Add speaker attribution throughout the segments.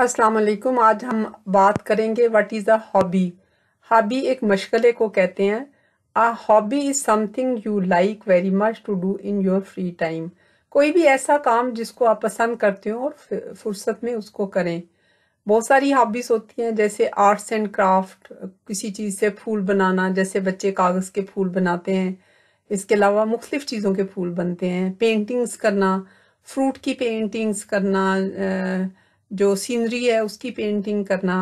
Speaker 1: अस्सलाम वालेकुम आज हम बात करेंगे what is a hobby hobby एक मशगले को कहते हैं a hobby is something you like very much to do in your free time कोई भी ऐसा काम जिसको आप पसंद करते हो और फुर्सत में उसको करें बहुत सारी हॉबीज होती हैं जैसे आर्ट्स एंड क्राफ्ट किसी चीज़ से फूल बनाना जैसे बच्चे कागज़ के फूल बनाते हैं इसके अलावा मुख्तलिफ चीज़ों के फूल बनते हैं पेंटिंग्स करना फ्रूट की पेंटिंग्स करना आ, जो सीनरी है उसकी पेंटिंग करना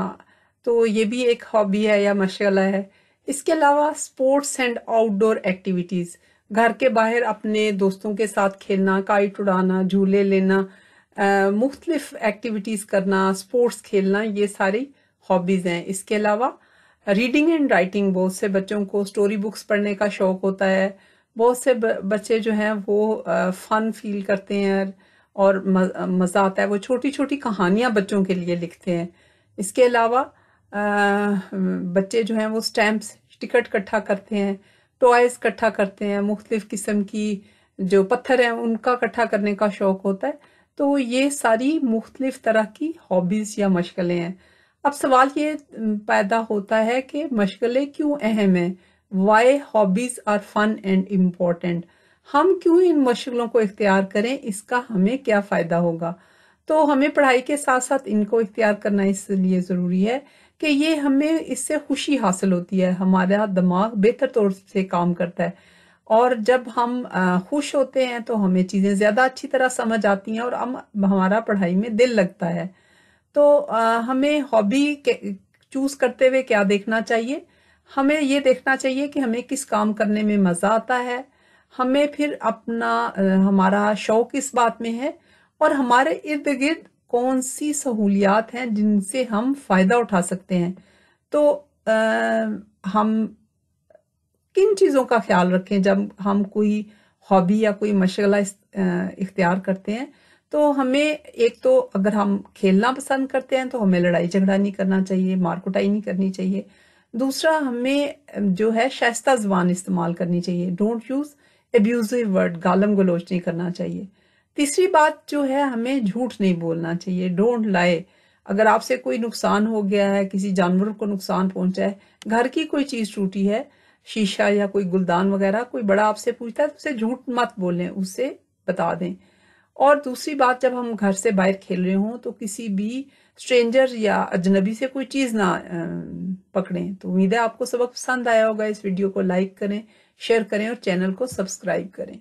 Speaker 1: तो ये भी एक हॉबी है या मशगला है इसके अलावा स्पोर्ट्स एंड आउटडोर एक्टिविटीज़ घर के बाहर अपने दोस्तों के साथ खेलना काइट उड़ाना झूले लेना मुख्तलिफ एक्टिविटीज़ करना स्पोर्ट्स खेलना ये सारी हॉबीज़ हैं इसके अलावा रीडिंग एंड राइटिंग बहुत से बच्चों को स्टोरी बुक्स पढ़ने का शौक़ होता है बहुत से बच्चे जो हैं वो फ़न फील करते हैं और मज़ा आता है वो छोटी छोटी कहानियाँ बच्चों के लिए लिखते हैं इसके अलावा बच्चे जो हैं वो स्टैम्प्स टिकट इकट्ठा करते हैं टॉयज इकट्ठा करते हैं मुख्तलिफ़ किस्म की जो पत्थर हैं उनका इकट्ठा करने का शौक़ होता है तो ये सारी मुख्तलिफ़ तरह की हॉबीज़ या मशगलें हैं अब सवाल ये पैदा होता है कि मशगलें क्यों अहम हैं why hobbies are fun and important हम क्यों इन मशगलों को इख्तियार करें इसका हमें क्या फ़ायदा होगा तो हमें पढ़ाई के साथ साथ इनको इख्तियार करना इसलिए ज़रूरी है कि ये हमें इससे खुशी हासिल होती है हमारा दिमाग बेहतर तौर से काम करता है और जब हम खुश होते हैं तो हमें चीज़ें ज़्यादा अच्छी तरह समझ आती हैं और हम हमारा पढ़ाई में दिल लगता है तो हमें हॉबी चूज़ करते हुए क्या देखना चाहिए हमें ये देखना चाहिए कि हमें किस काम करने में मज़ा आता है हमें फिर अपना हमारा शौक इस बात में है और हमारे इर्द गिर्द कौन सी सहूलियात हैं जिनसे हम फ़ायदा उठा सकते हैं तो आ, हम किन चीज़ों का ख्याल रखें जब हम कोई हॉबी या कोई मशगला इख्तियार करते हैं तो हमें एक तो अगर हम खेलना पसंद करते हैं तो हमें लड़ाई झगड़ा नहीं करना चाहिए मार कुटाई नहीं करनी चाहिए दूसरा हमें जो है शायस्ता जबान इस्तेमाल करनी चाहिए डोंट यूज़ एब्यूजिव वर्ड गालम गलोच नहीं करना चाहिए तीसरी बात जो है हमें झूठ नहीं बोलना चाहिए डोंट लाए अगर आपसे कोई नुकसान हो गया है किसी जानवर को नुकसान पहुंचा है घर की कोई चीज़ टूटी है शीशा या कोई गुलदान वगैरह कोई बड़ा आपसे पूछता है तो उसे झूठ मत बोलें उसे बता दें और दूसरी बात जब हम घर से बाहर खेल रहे हों तो किसी भी स्ट्रेंजर या अजनबी से कोई चीज़ ना पकड़ें तो उम्मीद है आपको सबक पसंद आया होगा इस वीडियो को लाइक करें शेयर करें और चैनल को सब्सक्राइब करें